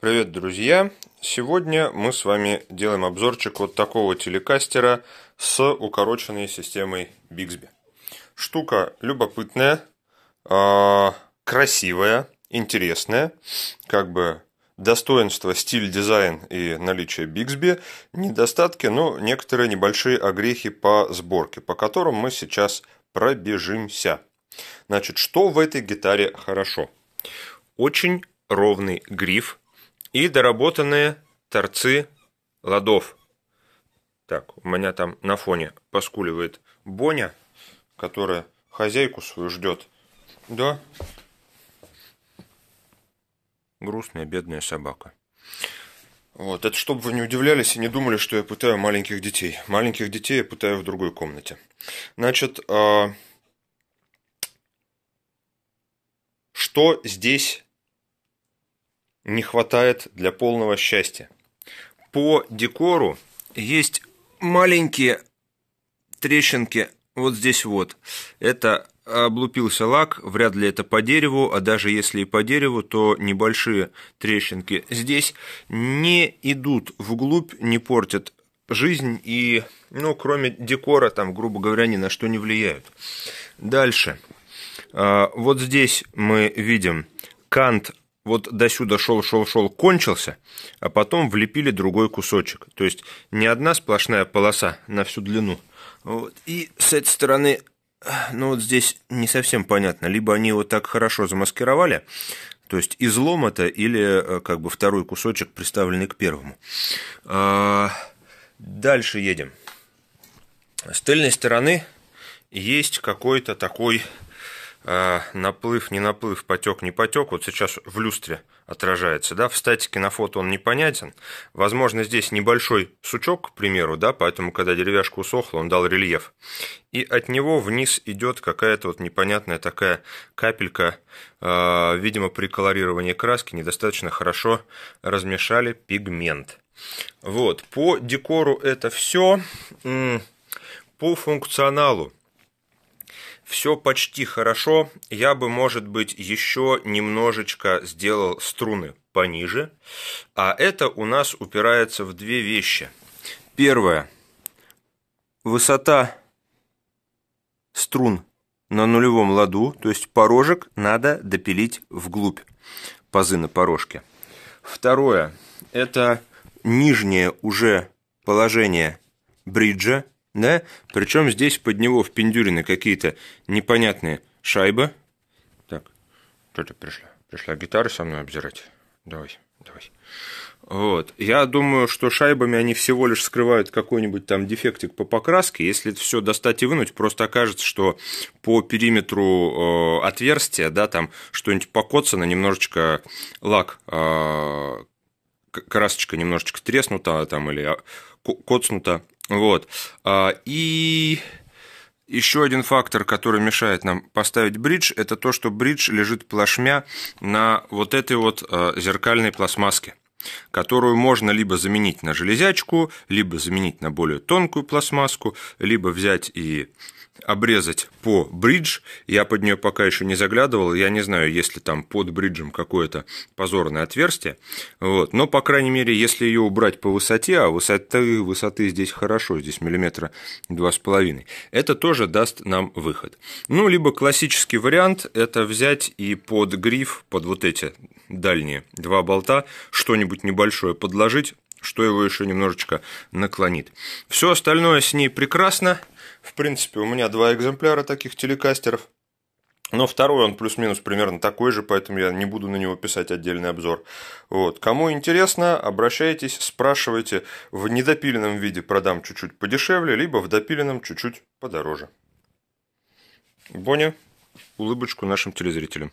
Привет, друзья! Сегодня мы с вами делаем обзорчик вот такого телекастера с укороченной системой Bixby. Штука любопытная, а, красивая, интересная, как бы достоинство, стиль, дизайн и наличие Bixby, недостатки, но некоторые небольшие огрехи по сборке, по которым мы сейчас пробежимся. Значит, что в этой гитаре хорошо? Очень ровный гриф, и доработанные торцы ладов. Так, у меня там на фоне поскуливает Боня, которая хозяйку свою ждет. Да. Грустная, бедная собака. Вот, это чтобы вы не удивлялись и не думали, что я пытаю маленьких детей. Маленьких детей я пытаю в другой комнате. Значит, а, что здесь не хватает для полного счастья. По декору есть маленькие трещинки вот здесь вот. Это облупился лак, вряд ли это по дереву, а даже если и по дереву, то небольшие трещинки здесь не идут вглубь, не портят жизнь и, ну, кроме декора, там, грубо говоря, ни на что не влияют. Дальше. А, вот здесь мы видим кант вот до сюда шел, шел, шел, кончился, а потом влепили другой кусочек. То есть не одна сплошная полоса на всю длину. Вот. И с этой стороны, ну вот здесь не совсем понятно, либо они его так хорошо замаскировали, то есть излом это или э, как бы второй кусочек, приставленный к первому. А, дальше едем. С тыльной стороны есть какой-то такой Э, наплыв, не наплыв, потек, не потек, вот сейчас в люстре отражается, да, в статике на фото он непонятен. Возможно, здесь небольшой сучок, к примеру, да, поэтому, когда деревяшка усохла, он дал рельеф. И от него вниз идет какая-то вот непонятная такая капелька, э, видимо, при колорировании краски недостаточно хорошо размешали пигмент. Вот, по декору это все. По функционалу все почти хорошо, я бы, может быть, еще немножечко сделал струны пониже, а это у нас упирается в две вещи. Первое. Высота струн на нулевом ладу, то есть порожек надо допилить вглубь, пазы на порожке. Второе. Это нижнее уже положение бриджа, да? Причем здесь под него впендюрены какие-то непонятные шайбы? Так, кто-то пришла. Пришла гитара со мной обзирать. Давай, давай. Вот. Я думаю, что шайбами они всего лишь скрывают какой-нибудь там дефектик по покраске. Если это все достать и вынуть, просто окажется, что по периметру э, отверстия, да, там что-нибудь покоцано, немножечко лак, э, красочка немножечко треснута там или э, коцнута вот. А, и еще один фактор, который мешает нам поставить бридж, это то, что бридж лежит плашмя на вот этой вот а, зеркальной пластмасске которую можно либо заменить на железячку, либо заменить на более тонкую пластмасску, либо взять и обрезать по бридж. Я под нее пока еще не заглядывал. Я не знаю, есть ли там под бриджем какое-то позорное отверстие. Вот. Но, по крайней мере, если ее убрать по высоте, а высоты, высоты здесь хорошо, здесь миллиметра два с половиной, это тоже даст нам выход. Ну, либо классический вариант – это взять и под гриф, под вот эти дальние два болта, что-нибудь небольшое подложить, что его еще немножечко наклонит. Все остальное с ней прекрасно. В принципе, у меня два экземпляра таких телекастеров. Но второй он плюс-минус примерно такой же, поэтому я не буду на него писать отдельный обзор. Вот. Кому интересно, обращайтесь, спрашивайте. В недопиленном виде продам чуть-чуть подешевле, либо в допиленном чуть-чуть подороже. Боня, улыбочку нашим телезрителям.